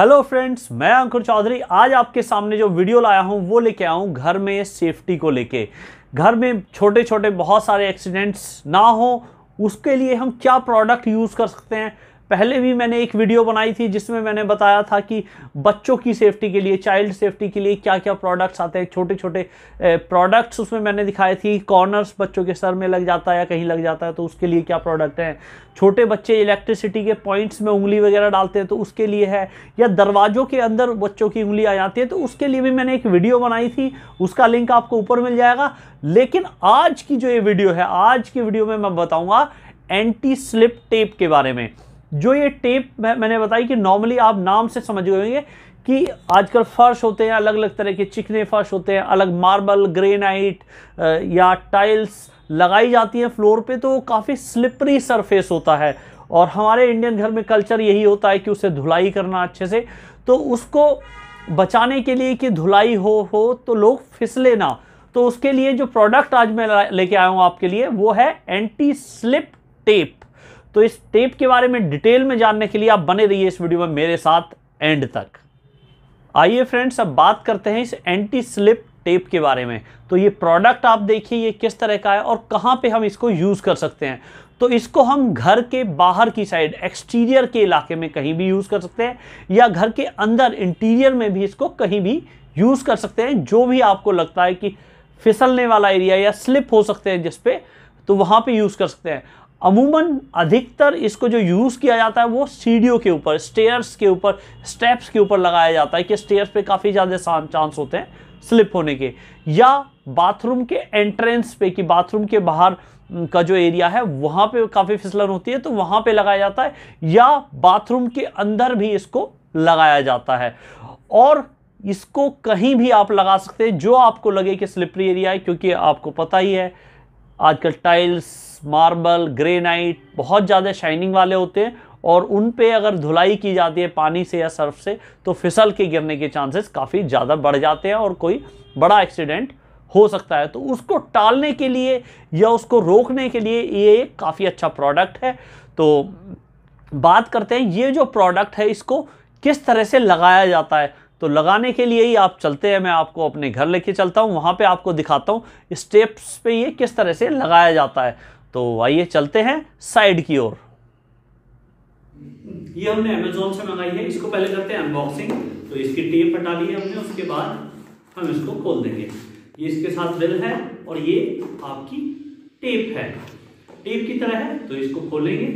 hello friends मैं अंकुर चौधरी आज आपके सामने जो वीडियो लाया हूँ वो लेके आया हूं घर में सेफ्टी को लेके घर में छोटे छोटे बहुत सारे एक्सीडेंट्स ना हो उसके लिए हम क्या प्रोडक्ट यूज़ कर सकते हैं पहले भी मैंने एक वीडियो बनाई थी जिसमें मैंने बताया था कि बच्चों की सेफ्टी के लिए चाइल्ड सेफ्टी के लिए क्या क्या प्रोडक्ट्स आते हैं छोटे छोटे प्रोडक्ट्स उसमें मैंने दिखाए थी कॉर्नर्स बच्चों के सर में लग जाता है या कहीं लग जाता है तो उसके लिए क्या प्रोडक्ट हैं छोटे बच्चे इलेक्ट्रिसिटी के पॉइंट्स में उंगली वगैरह डालते हैं तो उसके लिए है या दरवाज़ों के अंदर बच्चों की उंगली आ जाती है तो उसके लिए भी मैंने एक वीडियो बनाई थी उसका लिंक आपको ऊपर मिल जाएगा लेकिन आज की जो ये वीडियो है आज की वीडियो में मैं बताऊँगा एंटी स्लिप टेप के बारे में जो ये टेप मैंने बताई कि नॉर्मली आप नाम से समझ गए होंगे कि आजकल फर्श होते हैं अलग अलग तरह के चिकने फर्श होते हैं अलग मार्बल ग्रेनाइट या टाइल्स लगाई जाती हैं फ्लोर पे तो काफ़ी स्लिपरी सरफेस होता है और हमारे इंडियन घर में कल्चर यही होता है कि उसे धुलाई करना अच्छे से तो उसको बचाने के लिए कि धुलाई हो हो तो लोग फिसले ना तो उसके लिए जो प्रोडक्ट आज मैं लेके आया हूँ आपके लिए वो है एंटी स्लिप टेप तो इस टेप के बारे में डिटेल में जानने के लिए आप बने रहिए इस वीडियो में मेरे साथ एंड तक आइए फ्रेंड्स अब बात करते हैं इस एंटी स्लिप टेप के बारे में तो ये प्रोडक्ट आप देखिए ये किस तरह का है और कहाँ पे हम इसको यूज़ कर सकते हैं तो इसको हम घर के बाहर की साइड एक्सटीरियर के इलाके में कहीं भी यूज़ कर सकते हैं या घर के अंदर इंटीरियर में भी इसको कहीं भी यूज़ कर सकते हैं जो भी आपको लगता है कि फिसलने वाला एरिया या स्लिप हो सकते हैं जिसपे तो वहाँ पर यूज़ कर सकते हैं अमूमन अधिकतर इसको जो यूज़ किया जाता है वो सीढ़ियों के ऊपर स्टेयर्स के ऊपर स्टेप्स के ऊपर लगाया जाता है कि स्टेयर्स पे काफ़ी ज़्यादा चांस होते हैं स्लिप होने के या बाथरूम के एंट्रेंस पे कि बाथरूम के बाहर का जो एरिया है वहाँ पे काफ़ी फिसलन होती है तो वहाँ पे लगाया जाता है या बाथरूम के अंदर भी इसको लगाया जाता है और इसको कहीं भी आप लगा सकते हैं जो आपको लगे कि स्लिपरी एरिया है क्योंकि आपको पता ही है आजकल टाइल्स मार्बल ग्रेनाइट बहुत ज़्यादा शाइनिंग वाले होते हैं और उन पे अगर धुलाई की जाती है पानी से या सर्फ से तो फिसल के गिरने के चांसेस काफ़ी ज़्यादा बढ़ जाते हैं और कोई बड़ा एक्सीडेंट हो सकता है तो उसको टालने के लिए या उसको रोकने के लिए ये एक काफ़ी अच्छा प्रोडक्ट है तो बात करते हैं ये जो प्रोडक्ट है इसको किस तरह से लगाया जाता है तो लगाने के लिए ही आप चलते हैं मैं आपको अपने घर लेके चलता हूँ वहाँ पे आपको दिखाता हूँ स्टेप्स पे ये किस तरह से लगाया जाता है तो आइए चलते हैं साइड की ओर ये हमने अमेजोन से मंगाई है इसको पहले करते हैं अनबॉक्सिंग तो इसकी टेप हटा ली है हमने उसके बाद हम इसको खोल देंगे ये इसके साथ बिल है और ये आपकी टेप है टेप की तरह है तो इसको खोलेंगे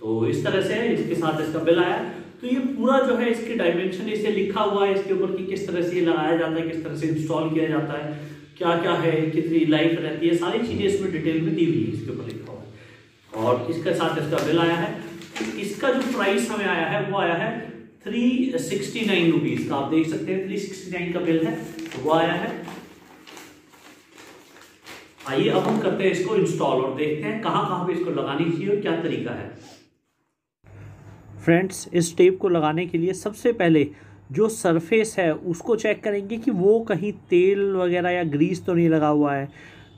तो इस तरह से है इसके साथ इसका बिल आया तो ये पूरा जो है इसके डायमेंशन इसे लिखा हुआ है इसके ऊपर कि किस तरह से ये लगाया जाता है किस तरह से इंस्टॉल किया जाता है क्या क्या है कितनी लाइफ रहती है सारी चीज़ें इसमें डिटेल में दी हुई है इसके ऊपर लिखा हुआ है और इसके साथ इसका बिल आया है इसका जो प्राइस हमें आया है वो आया है थ्री सिक्सटी नाइन रुपीज़ का आप देख सकते हैं थ्री सिक्सटी नाइन का बिल है तो वो आया है आइए अब हम करते हैं इसको इंस्टॉल और देखते हैं कहाँ कहाँ पे इसको लगानी चाहिए और क्या तरीका है फ्रेंड्स इस टेप को लगाने के लिए सबसे पहले जो सरफेस है उसको चेक करेंगे कि वो कहीं तेल वगैरह या ग्रीस तो नहीं लगा हुआ है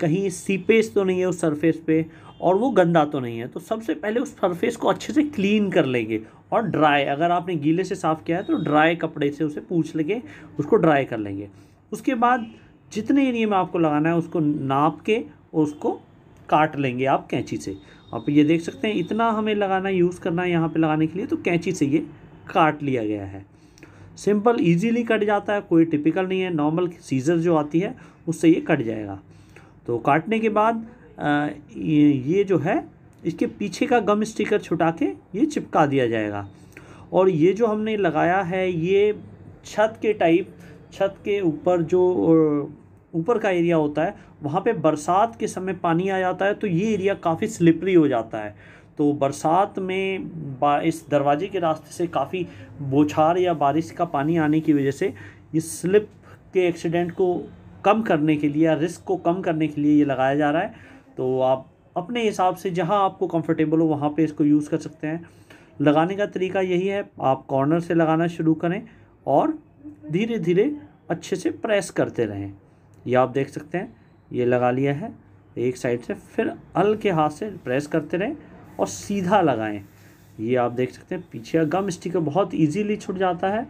कहीं सीपेज तो नहीं है उस सरफेस पे और वो गंदा तो नहीं है तो सबसे पहले उस सरफेस को अच्छे से क्लीन कर लेंगे और ड्राई अगर आपने गीले से साफ़ किया है तो ड्राई कपड़े से उसे पूछ लेंगे उसको ड्राई कर लेंगे उसके बाद जितने एरिए में आपको लगाना है उसको नाप के और उसको काट लेंगे आप कैंची से आप ये देख सकते हैं इतना हमें लगाना यूज़ करना है यहाँ पर लगाने के लिए तो कैंची से ये काट लिया गया है सिंपल इजीली कट जाता है कोई टिपिकल नहीं है नॉर्मल सीजर जो आती है उससे ये कट जाएगा तो काटने के बाद ये जो है इसके पीछे का गम स्टिकर छुटा के ये चिपका दिया जाएगा और ये जो हमने लगाया है ये छत के टाइप छत के ऊपर जो ऊपर का एरिया होता है वहाँ पे बरसात के समय पानी आ जाता है तो ये एरिया काफ़ी स्लिपरी हो जाता है तो बरसात में इस दरवाजे के रास्ते से काफ़ी बौछार या बारिश का पानी आने की वजह से इस स्लिप के एक्सीडेंट को कम करने के लिए या रिस्क को कम करने के लिए ये लगाया जा रहा है तो आप अपने हिसाब से जहाँ आपको कंफर्टेबल हो वहाँ पे इसको यूज़ कर सकते हैं लगाने का तरीका यही है आप कॉर्नर से लगाना शुरू करें और धीरे धीरे अच्छे से प्रेस करते रहें यह आप देख सकते हैं ये लगा लिया है एक साइड से फिर हल्के हाथ से प्रेस करते रहें और सीधा लगाएं ये आप देख सकते हैं पीछे गम स्टिकर बहुत इजीली छूट जाता है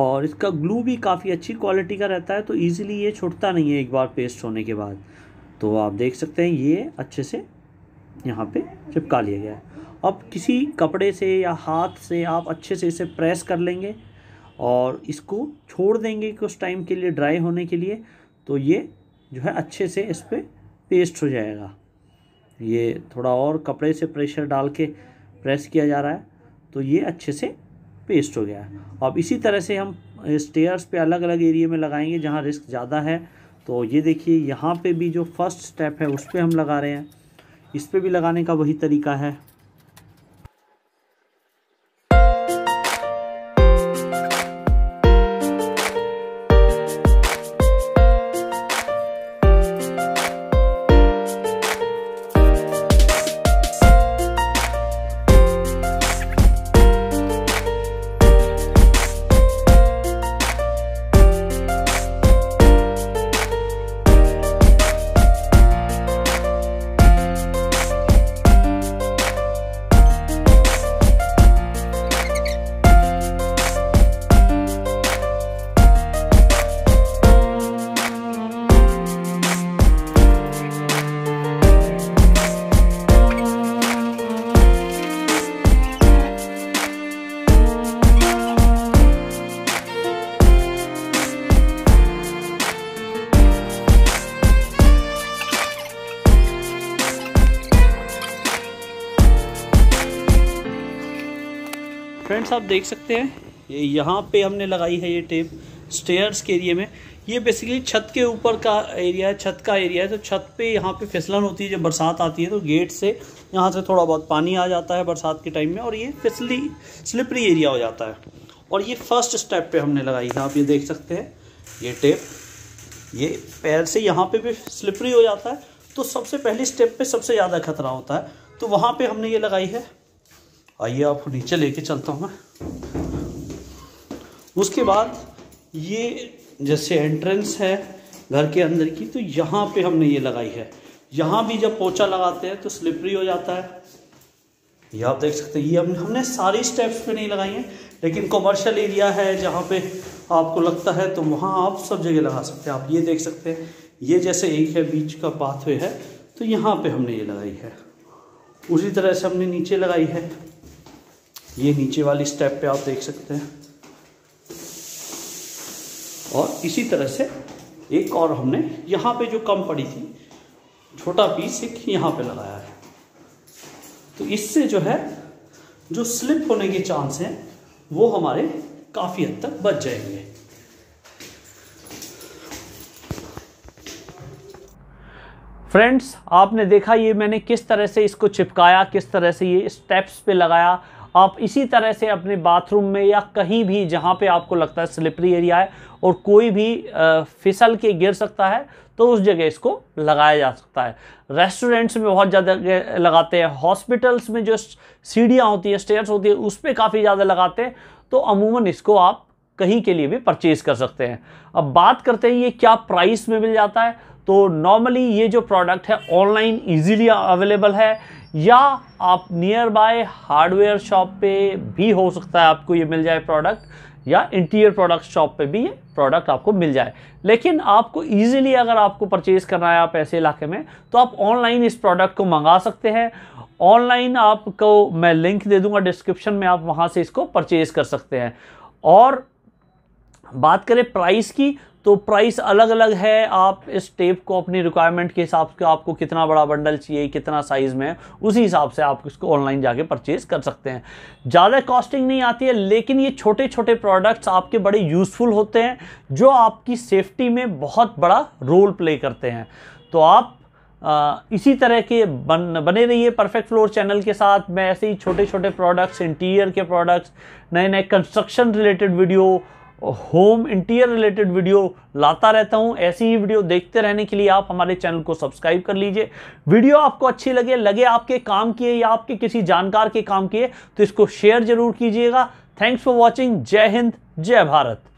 और इसका ग्लू भी काफ़ी अच्छी क्वालिटी का रहता है तो इजीली ये छूटता नहीं है एक बार पेस्ट होने के बाद तो आप देख सकते हैं ये अच्छे से यहाँ पे चिपका लिया गया है अब किसी कपड़े से या हाथ से आप अच्छे से इसे प्रेस कर लेंगे और इसको छोड़ देंगे कुछ टाइम के लिए ड्राई होने के लिए तो ये जो है अच्छे से इस पर पे पेस्ट हो जाएगा ये थोड़ा और कपड़े से प्रेशर डाल के प्रेस किया जा रहा है तो ये अच्छे से पेस्ट हो गया है अब इसी तरह से हम स्टेयर्स पे अलग अलग एरिया में लगाएंगे जहाँ रिस्क ज़्यादा है तो ये देखिए यहाँ पे भी जो फर्स्ट स्टेप है उस पर हम लगा रहे हैं इस पर भी लगाने का वही तरीका है आप देख सकते हैं ये यहाँ पे हमने लगाई है ये टेप स्टेयर्स के एरिए में ये बेसिकली छत के ऊपर का एरिया है छत का एरिया है तो छत पे यहाँ पे फिसलन होती है जब बरसात आती है तो गेट से यहाँ से थोड़ा बहुत पानी आ जाता है बरसात के टाइम में और ये फिसली स्लिपरी एरिया हो जाता है और ये फर्स्ट स्टेप पे हमने लगाई है आप ये देख सकते हैं ये टेप ये पैर से यहाँ पे भी स्लिपरी हो जाता है तो सबसे पहले स्टेप पर सबसे ज़्यादा खतरा होता है तो वहाँ पे हमने ये लगाई है आइए आपको नीचे लेके चलता हूँ मैं उसके बाद ये जैसे एंट्रेंस है घर के अंदर की तो यहाँ पे हमने ये लगाई है यहाँ भी जब पोचा लगाते हैं तो स्लिपरी हो जाता है ये आप देख सकते हैं ये हमने हमने सारी स्टेप्स पे नहीं लगाई हैं लेकिन कॉमर्शियल एरिया है जहाँ पे आपको लगता है तो वहाँ आप सब जगह लगा सकते हैं आप ये देख सकते हैं ये जैसे एक है बीच का पाथवे है तो यहाँ पे हमने ये लगाई है उसी तरह से हमने नीचे लगाई है ये नीचे वाली स्टेप पे आप देख सकते हैं और इसी तरह से एक और हमने यहाँ पे जो कम पड़ी थी छोटा पीस एक यहाँ पे लगाया है तो इससे जो है जो स्लिप होने के चांस हैं वो हमारे काफ़ी हद तक बच जाएंगे फ्रेंड्स आपने देखा ये मैंने किस तरह से इसको चिपकाया किस तरह से ये स्टेप्स पे लगाया आप इसी तरह से अपने बाथरूम में या कहीं भी जहाँ पे आपको लगता है स्लिपरी एरिया है और कोई भी फिसल के गिर सकता है तो उस जगह इसको लगाया जा सकता है रेस्टोरेंट्स में बहुत ज़्यादा लगाते हैं हॉस्पिटल्स में जो सीढ़ियाँ होती हैं स्टेयर्स होती है उस पर काफ़ी ज़्यादा लगाते हैं तो अमूमन इसको आप कहीं के लिए भी परचेज़ कर सकते हैं अब बात करते हैं ये क्या प्राइस में मिल जाता है तो नॉर्मली ये जो प्रोडक्ट है ऑनलाइन इजीली अवेलेबल है या आप नियर बाय हार्डवेयर शॉप पे भी हो सकता है आपको ये मिल जाए प्रोडक्ट या इंटीरियर प्रोडक्ट शॉप पे भी ये प्रोडक्ट आपको मिल जाए लेकिन आपको इजीली अगर आपको परचेज़ करना है आप ऐसे इलाके में तो आप ऑनलाइन इस प्रोडक्ट को मंगा सकते हैं ऑनलाइन आपको मैं लिंक दे दूंगा डिस्क्रिप्शन में आप वहाँ से इसको परचेज़ कर सकते हैं और बात करें प्राइस की तो प्राइस अलग अलग है आप इस टेप को अपनी रिक्वायरमेंट के हिसाब से आपको कितना बड़ा बंडल चाहिए कितना साइज़ में उसी हिसाब से आप इसको ऑनलाइन जाके परचेज़ कर सकते हैं ज़्यादा कॉस्टिंग नहीं आती है लेकिन ये छोटे छोटे प्रोडक्ट्स आपके बड़े यूज़फुल होते हैं जो आपकी सेफ्टी में बहुत बड़ा रोल प्ले करते हैं तो आप आ, इसी तरह के बन बने रहिए परफेक्ट फ्लोर चैनल के साथ मैं ऐसे ही छोटे छोटे प्रोडक्ट्स इंटीरियर के प्रोडक्ट्स नए नए construction related video home interior related video लाता रहता हूं ऐसी ही वीडियो देखते रहने के लिए आप हमारे चैनल को सब्सक्राइब कर लीजिए वीडियो आपको अच्छी लगे लगे आपके काम किए या आपके किसी जानकार के काम किए तो इसको शेयर जरूर कीजिएगा थैंक्स फॉर वॉचिंग जय हिंद जय भारत